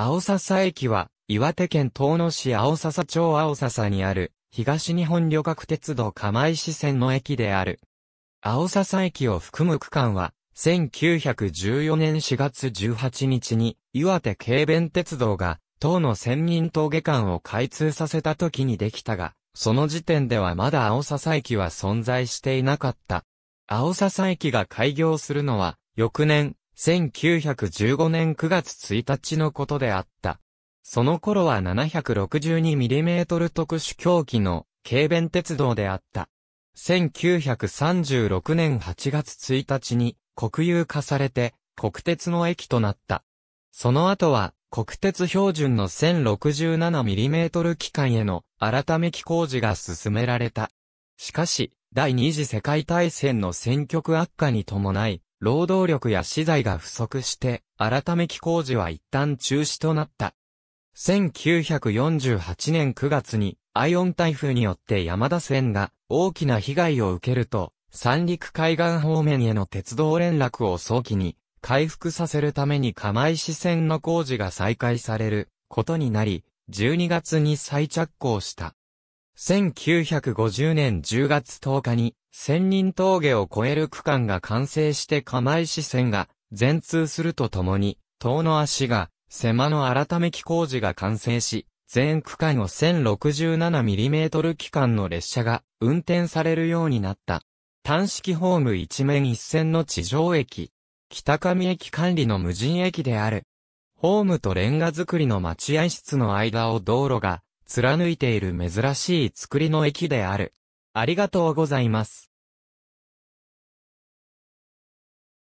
青笹駅は、岩手県東野市青笹町青笹にある、東日本旅客鉄道釜石線の駅である。青笹駅を含む区間は、1914年4月18日に、岩手軽便鉄道が、東野千人峠間を開通させた時にできたが、その時点ではまだ青笹駅は存在していなかった。青笹駅が開業するのは、翌年、1915年9月1日のことであった。その頃は 762mm 特殊狂気の軽便鉄道であった。1936年8月1日に国有化されて国鉄の駅となった。その後は国鉄標準の 1067mm 機関への改め機工事が進められた。しかし、第二次世界大戦の戦局悪化に伴い、労働力や資材が不足して、改め期工事は一旦中止となった。1948年9月に、アイオン台風によって山田線が大きな被害を受けると、三陸海岸方面への鉄道連絡を早期に回復させるために釜石線の工事が再開されることになり、12月に再着工した。1950年10月10日に千人峠を越える区間が完成して釜石線が全通するとともに、塔の足が、狭の改め木工事が完成し、全区間を 1067mm 期間の列車が運転されるようになった。単式ホーム一面一線の地上駅、北上駅管理の無人駅である。ホームとレンガ造りの待合室の間を道路が貫いている珍しい造りの駅である。ありがとうございます。